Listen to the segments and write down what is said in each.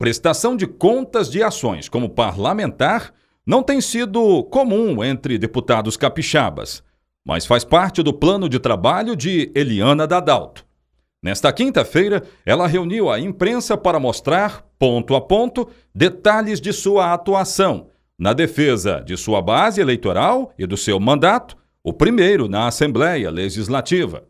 Prestação de contas de ações como parlamentar não tem sido comum entre deputados capixabas, mas faz parte do plano de trabalho de Eliana Dadalto. Nesta quinta-feira, ela reuniu a imprensa para mostrar, ponto a ponto, detalhes de sua atuação na defesa de sua base eleitoral e do seu mandato, o primeiro na Assembleia Legislativa.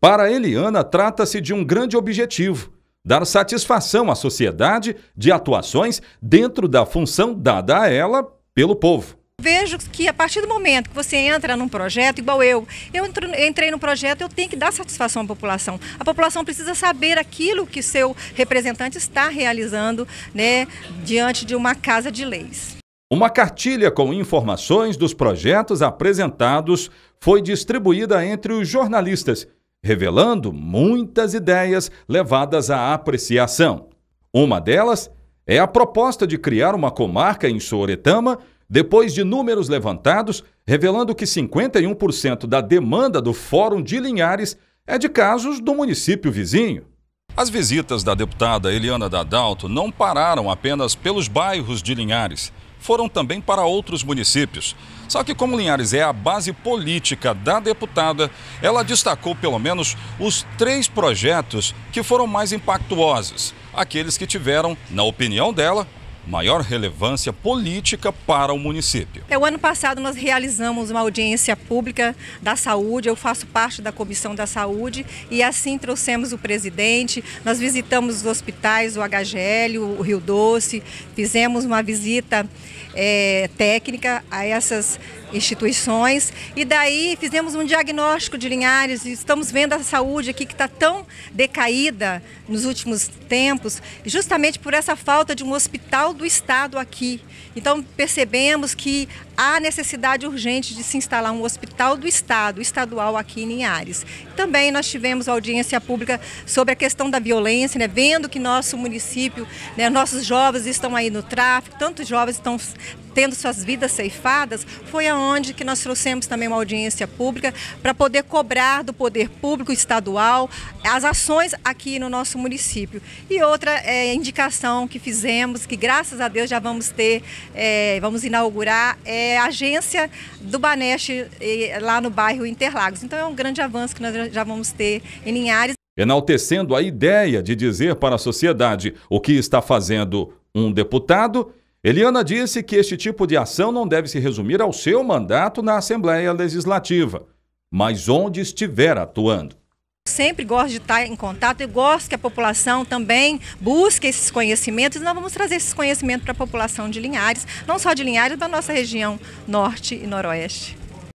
Para Eliana, trata-se de um grande objetivo dar satisfação à sociedade de atuações dentro da função dada a ela pelo povo. Vejo que a partir do momento que você entra num projeto, igual eu, eu entrei num projeto, eu tenho que dar satisfação à população. A população precisa saber aquilo que seu representante está realizando né, diante de uma casa de leis. Uma cartilha com informações dos projetos apresentados foi distribuída entre os jornalistas revelando muitas ideias levadas à apreciação. Uma delas é a proposta de criar uma comarca em Sooretama, depois de números levantados revelando que 51% da demanda do Fórum de Linhares é de casos do município vizinho. As visitas da deputada Eliana Dadalto não pararam apenas pelos bairros de Linhares foram também para outros municípios. Só que, como Linhares é a base política da deputada, ela destacou pelo menos os três projetos que foram mais impactuosos, aqueles que tiveram, na opinião dela, maior relevância política para o município. É, o ano passado nós realizamos uma audiência pública da saúde, eu faço parte da Comissão da Saúde e assim trouxemos o presidente, nós visitamos os hospitais, o HGL, o Rio Doce, fizemos uma visita é, técnica a essas instituições e daí fizemos um diagnóstico de Linhares e estamos vendo a saúde aqui que está tão decaída nos últimos tempos, justamente por essa falta de um hospital do estado aqui. Então percebemos que há necessidade urgente de se instalar um hospital do estado, estadual aqui em Linhares. Também nós tivemos audiência pública sobre a questão da violência, né? vendo que nosso município, né, nossos jovens estão aí no tráfico, tantos jovens estão tendo suas vidas ceifadas, foi aonde que nós trouxemos também uma audiência pública para poder cobrar do poder público estadual as ações aqui no nosso município. E outra é, indicação que fizemos, que graças graças a Deus já vamos ter, é, vamos inaugurar é, a agência do Baneste lá no bairro Interlagos. Então é um grande avanço que nós já vamos ter em Linhares. Enaltecendo a ideia de dizer para a sociedade o que está fazendo um deputado, Eliana disse que este tipo de ação não deve se resumir ao seu mandato na Assembleia Legislativa, mas onde estiver atuando. Sempre gosto de estar em contato, eu gosto que a população também busque esses conhecimentos. Nós vamos trazer esses conhecimentos para a população de Linhares, não só de Linhares, da nossa região norte e noroeste.